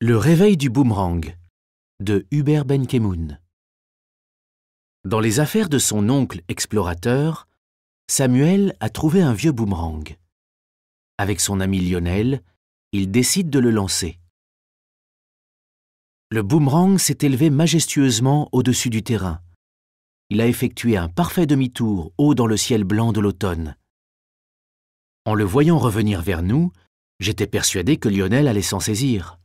Le réveil du boomerang de Hubert Benkemoun. Dans les affaires de son oncle explorateur, Samuel a trouvé un vieux boomerang. Avec son ami Lionel, il décide de le lancer. Le boomerang s'est élevé majestueusement au-dessus du terrain. Il a effectué un parfait demi-tour haut dans le ciel blanc de l'automne. En le voyant revenir vers nous, j'étais persuadé que Lionel allait s'en saisir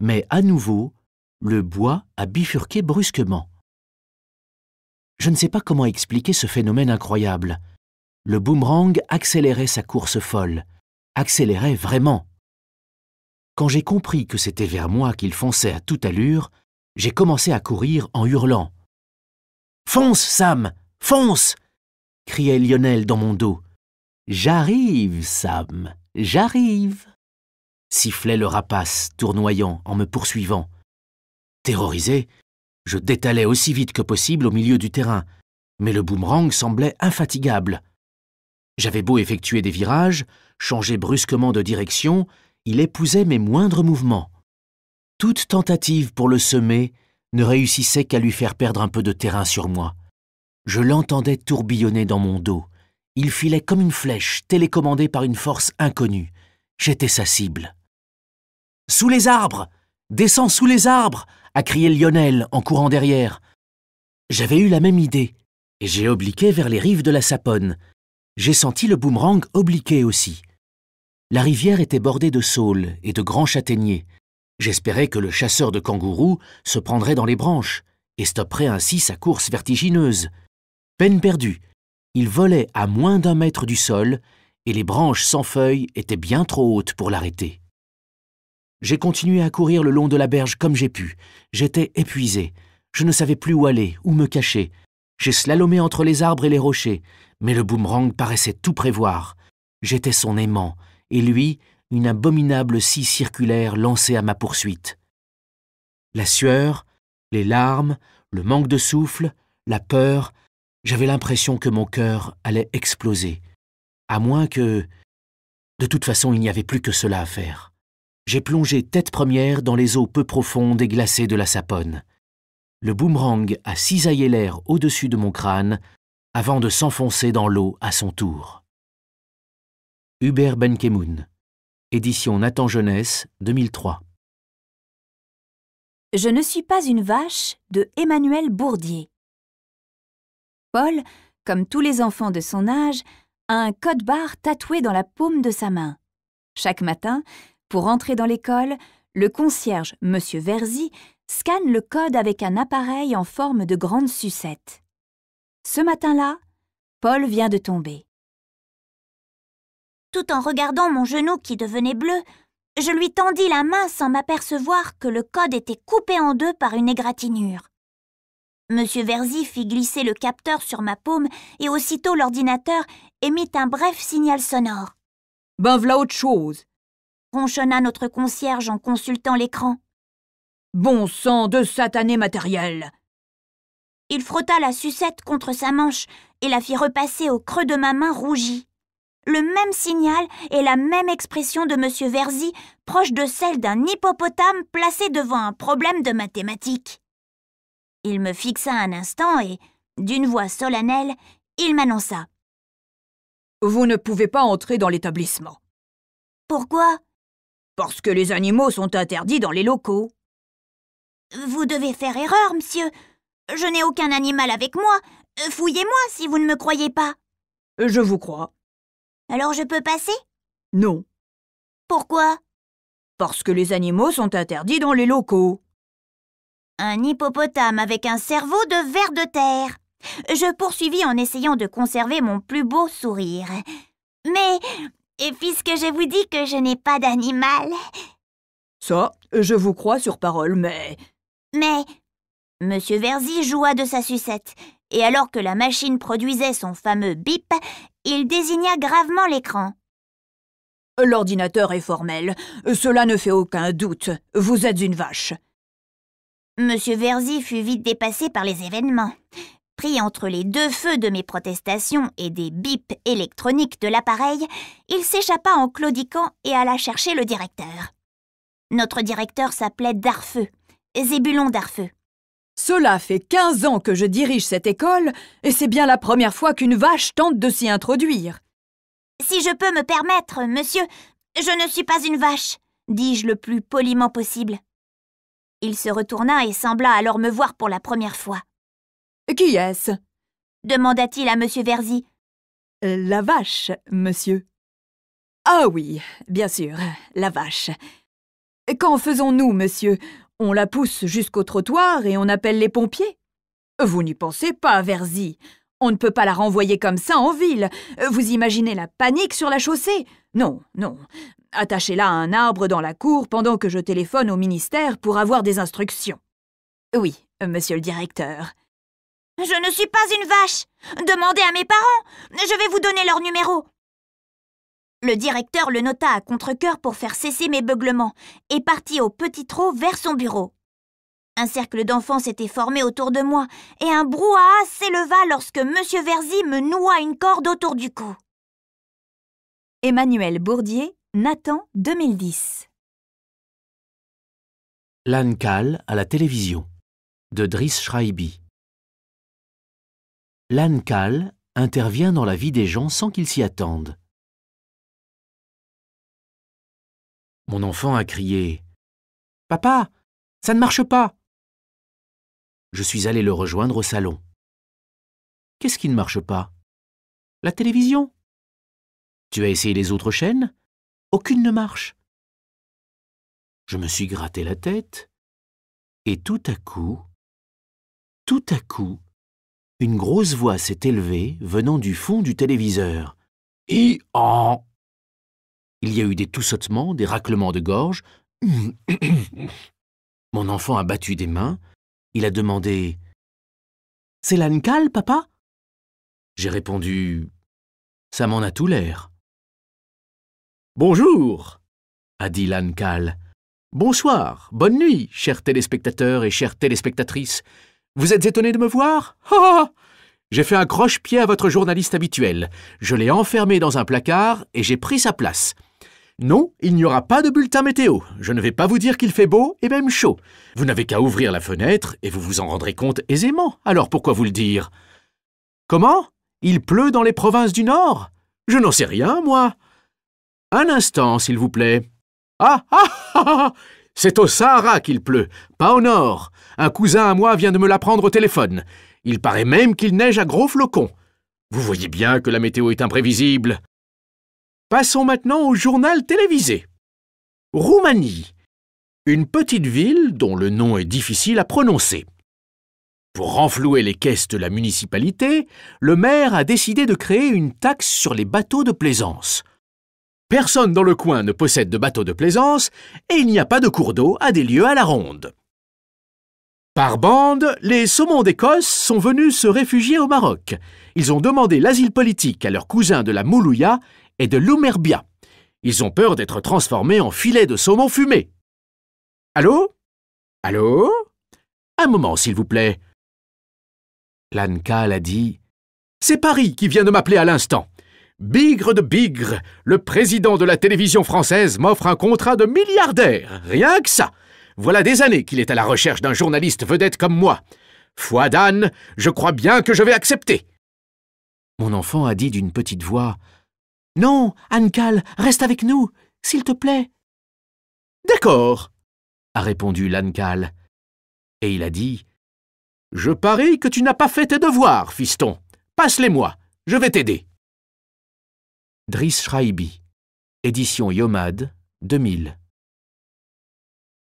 mais à nouveau, le bois a bifurqué brusquement. Je ne sais pas comment expliquer ce phénomène incroyable. Le boomerang accélérait sa course folle, accélérait vraiment. Quand j'ai compris que c'était vers moi qu'il fonçait à toute allure, j'ai commencé à courir en hurlant. Fonce, Sam Fonce criait Lionel dans mon dos. J'arrive, Sam, j'arrive sifflait le rapace, tournoyant, en me poursuivant. Terrorisé, je détalais aussi vite que possible au milieu du terrain, mais le boomerang semblait infatigable. J'avais beau effectuer des virages, changer brusquement de direction, il épousait mes moindres mouvements. Toute tentative pour le semer ne réussissait qu'à lui faire perdre un peu de terrain sur moi. Je l'entendais tourbillonner dans mon dos. Il filait comme une flèche, télécommandée par une force inconnue. J'étais sa cible. Sous les arbres Descends sous les arbres a crié Lionel en courant derrière. J'avais eu la même idée, et j'ai obliqué vers les rives de la Saponne. J'ai senti le boomerang obliquer aussi. La rivière était bordée de saules et de grands châtaigniers. J'espérais que le chasseur de kangourous se prendrait dans les branches et stopperait ainsi sa course vertigineuse. Peine perdue. Il volait à moins d'un mètre du sol et les branches sans feuilles étaient bien trop hautes pour l'arrêter. J'ai continué à courir le long de la berge comme j'ai pu. J'étais épuisé. Je ne savais plus où aller, où me cacher. J'ai slalomé entre les arbres et les rochers, mais le boomerang paraissait tout prévoir. J'étais son aimant, et lui, une abominable scie circulaire lancée à ma poursuite. La sueur, les larmes, le manque de souffle, la peur, j'avais l'impression que mon cœur allait exploser. À moins que... De toute façon, il n'y avait plus que cela à faire j'ai plongé tête première dans les eaux peu profondes et glacées de la Sapone. Le boomerang a cisaillé l'air au-dessus de mon crâne avant de s'enfoncer dans l'eau à son tour. Hubert Benkemoun, édition Nathan Jeunesse, 2003. Je ne suis pas une vache de Emmanuel Bourdier. Paul, comme tous les enfants de son âge, a un code-barre tatoué dans la paume de sa main. Chaque matin, pour entrer dans l'école, le concierge, M. Verzy, scanne le code avec un appareil en forme de grande sucette. Ce matin-là, Paul vient de tomber. Tout en regardant mon genou qui devenait bleu, je lui tendis la main sans m'apercevoir que le code était coupé en deux par une égratignure. M. Verzi fit glisser le capteur sur ma paume et aussitôt l'ordinateur émit un bref signal sonore. Ben voilà autre chose ronchonna notre concierge en consultant l'écran. Bon sang de satané matériel Il frotta la sucette contre sa manche et la fit repasser au creux de ma main rougie. Le même signal et la même expression de M. Verzi, proche de celle d'un hippopotame placé devant un problème de mathématiques. Il me fixa un instant et, d'une voix solennelle, il m'annonça. Vous ne pouvez pas entrer dans l'établissement. Pourquoi parce que les animaux sont interdits dans les locaux. Vous devez faire erreur, monsieur. Je n'ai aucun animal avec moi. Fouillez-moi si vous ne me croyez pas. Je vous crois. Alors je peux passer Non. Pourquoi Parce que les animaux sont interdits dans les locaux. Un hippopotame avec un cerveau de ver de terre. Je poursuivis en essayant de conserver mon plus beau sourire. Mais et puisque je vous dis que je n'ai pas d'animal... Ça, je vous crois sur parole, mais... Mais... Monsieur Verzy joua de sa sucette, et alors que la machine produisait son fameux bip, il désigna gravement l'écran. L'ordinateur est formel. Cela ne fait aucun doute. Vous êtes une vache. Monsieur Verzy fut vite dépassé par les événements entre les deux feux de mes protestations et des bips électroniques de l'appareil, il s'échappa en claudiquant et alla chercher le directeur. Notre directeur s'appelait Darfeu, Zébulon Darfeu. « Cela fait 15 ans que je dirige cette école, et c'est bien la première fois qu'une vache tente de s'y introduire. Si je peux me permettre, monsieur, je ne suis pas une vache, dis-je le plus poliment possible. Il se retourna et sembla alors me voir pour la première fois. Qui est-ce demanda-t-il à M. Verzy. Euh, la vache, monsieur. Ah oui, bien sûr, la vache. Qu'en faisons-nous, monsieur On la pousse jusqu'au trottoir et on appelle les pompiers Vous n'y pensez pas, Verzy. On ne peut pas la renvoyer comme ça en ville. Vous imaginez la panique sur la chaussée Non, non. Attachez-la à un arbre dans la cour pendant que je téléphone au ministère pour avoir des instructions. Oui, monsieur le directeur. Je ne suis pas une vache. Demandez à mes parents. Je vais vous donner leur numéro. Le directeur le nota à contre-cœur pour faire cesser mes beuglements et partit au petit trot vers son bureau. Un cercle d'enfants s'était formé autour de moi et un brouhaha s'éleva lorsque M. Verzy me noua une corde autour du cou. Emmanuel Bourdier, Nathan 2010 L'Anne-Cal à la télévision de Driss Schreiby l'ANCAL intervient dans la vie des gens sans qu'ils s'y attendent. Mon enfant a crié Papa, ça ne marche pas Je suis allé le rejoindre au salon. Qu'est-ce qui ne marche pas La télévision. Tu as essayé les autres chaînes Aucune ne marche. Je me suis gratté la tête, et tout à coup, tout à coup, une grosse voix s'est élevée venant du fond du téléviseur. Et en Il y a eu des toussottements, des raclements de gorge. Mon enfant a battu des mains. Il a demandé C'est l'ancal, papa J'ai répondu Ça m'en a tout l'air. Bonjour a dit l'ancal. Bonsoir, bonne nuit, chers téléspectateurs et chères téléspectatrices. Vous êtes étonné de me voir J'ai fait un croche-pied à votre journaliste habituel. Je l'ai enfermé dans un placard et j'ai pris sa place. Non, il n'y aura pas de bulletin météo. Je ne vais pas vous dire qu'il fait beau et même chaud. Vous n'avez qu'à ouvrir la fenêtre et vous vous en rendrez compte aisément. Alors pourquoi vous le dire Comment Il pleut dans les provinces du Nord Je n'en sais rien, moi. Un instant, s'il vous plaît. ah, ah, ah, ah c'est au Sahara qu'il pleut, pas au nord. Un cousin à moi vient de me l'apprendre au téléphone. Il paraît même qu'il neige à gros flocons. Vous voyez bien que la météo est imprévisible. Passons maintenant au journal télévisé. Roumanie. Une petite ville dont le nom est difficile à prononcer. Pour renflouer les caisses de la municipalité, le maire a décidé de créer une taxe sur les bateaux de plaisance. Personne dans le coin ne possède de bateau de plaisance et il n'y a pas de cours d'eau à des lieux à la ronde. Par bande, les saumons d'Écosse sont venus se réfugier au Maroc. Ils ont demandé l'asile politique à leurs cousins de la Moulouya et de l'Oumerbia. Ils ont peur d'être transformés en filets de saumon fumé. Allô Allô Un moment, s'il vous plaît. Lankal a dit « C'est Paris qui vient de m'appeler à l'instant. Bigre de Bigre, le président de la télévision française m'offre un contrat de milliardaire, rien que ça. Voilà des années qu'il est à la recherche d'un journaliste vedette comme moi. Foi d'âne, je crois bien que je vais accepter. Mon enfant a dit d'une petite voix Non, Ancal, reste avec nous, s'il te plaît. D'accord, a répondu l'Ancal. Et il a dit Je parie que tu n'as pas fait tes devoirs, fiston. Passe-les-moi, je vais t'aider. Driss Chraibi, Édition Yomad, 2000.